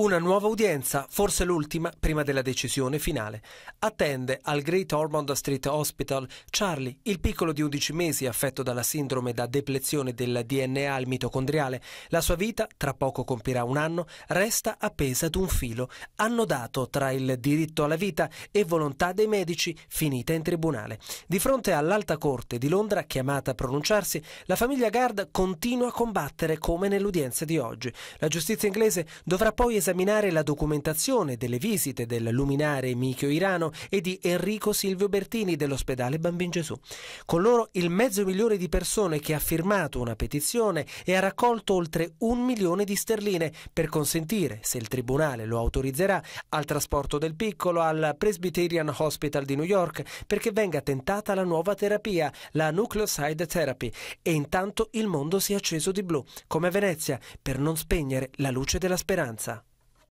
Una nuova udienza, forse l'ultima, prima della decisione finale. Attende al Great Ormond Street Hospital Charlie, il piccolo di 11 mesi affetto dalla sindrome da deplezione del DNA al mitocondriale. La sua vita, tra poco compirà un anno, resta appesa ad un filo, annodato tra il diritto alla vita e volontà dei medici, finita in tribunale. Di fronte all'Alta Corte di Londra, chiamata a pronunciarsi, la famiglia Gard continua a combattere come nell'udienza di oggi. La giustizia inglese dovrà poi esaminare esaminare la documentazione delle visite del luminare Michio Irano e di Enrico Silvio Bertini dell'ospedale Bambin Gesù. Con loro il mezzo milione di persone che ha firmato una petizione e ha raccolto oltre un milione di sterline per consentire, se il Tribunale lo autorizzerà, al trasporto del piccolo al Presbyterian Hospital di New York perché venga tentata la nuova terapia, la Nucleoside Therapy, e intanto il mondo si è acceso di blu, come a Venezia, per non spegnere la luce della speranza.